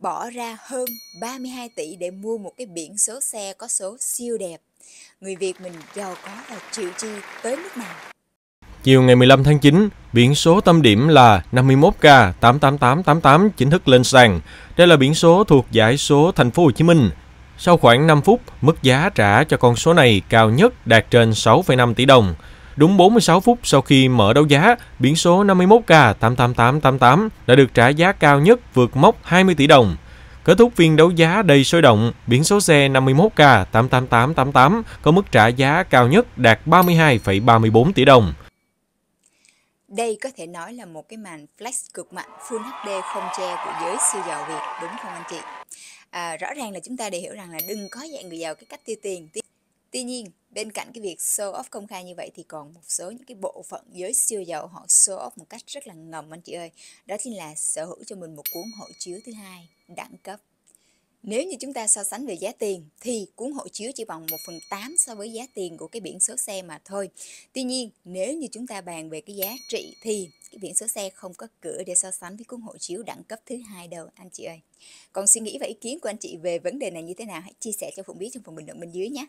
bỏ ra hơn 32 tỷ để mua một cái biển số xe có số siêu đẹp. Người Việt mình giàu có và chịu chi tới mức nào? Chiều ngày 15 tháng 9, biển số tâm điểm là 51K88888 chính thức lên sàn. Đây là biển số thuộc giải số thành phố Hồ Chí Minh. Sau khoảng 5 phút, mức giá trả cho con số này cao nhất đạt trên 6,5 tỷ đồng. Đúng 46 phút sau khi mở đấu giá, biển số 51K88888 đã được trả giá cao nhất vượt mốc 20 tỷ đồng. Kết thúc phiên đấu giá đầy sôi động, biển số xe 51K88888 có mức trả giá cao nhất đạt 32,34 tỷ đồng. Đây có thể nói là một cái màn flash cực mạnh Full HD không che của giới siêu giàu Việt, đúng không anh chị? À, rõ ràng là chúng ta đều hiểu rằng là đừng có dạng người giàu cái cách tiêu tiền. Tuy nhiên, bên cạnh cái việc show off công khai như vậy thì còn một số những cái bộ phận giới siêu giàu họ show off một cách rất là ngầm anh chị ơi đó chính là sở hữu cho mình một cuốn hộ chiếu thứ hai đẳng cấp nếu như chúng ta so sánh về giá tiền thì cuốn hộ chiếu chỉ bằng 1 phần 8 so với giá tiền của cái biển số xe mà thôi. Tuy nhiên, nếu như chúng ta bàn về cái giá trị thì cái biển số xe không có cửa để so sánh với cuốn hộ chiếu đẳng cấp thứ hai đâu anh chị ơi. Còn suy nghĩ và ý kiến của anh chị về vấn đề này như thế nào hãy chia sẻ cho Phụng biết trong phần bình luận bên dưới nhé.